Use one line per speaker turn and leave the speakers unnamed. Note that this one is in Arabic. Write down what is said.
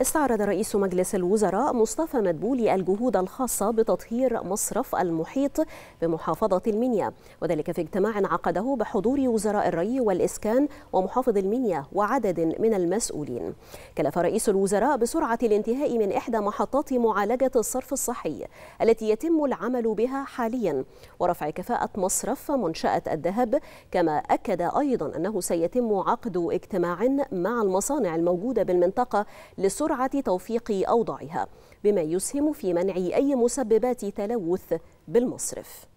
استعرض رئيس مجلس الوزراء مصطفى مدبولي الجهود الخاصة بتطهير مصرف المحيط بمحافظة المنيا وذلك في اجتماع عقده بحضور وزراء الري والإسكان ومحافظ المنيا وعدد من المسؤولين كلف رئيس الوزراء بسرعة الانتهاء من إحدى محطات معالجة الصرف الصحي التي يتم العمل بها حاليا ورفع كفاءة مصرف منشأة الذهب كما أكد أيضا أنه سيتم عقد اجتماع مع المصانع الموجودة بالمنطقة لسرعة وسرعة توفيق أوضاعها بما يسهم في منع أي مسببات تلوث بالمصرف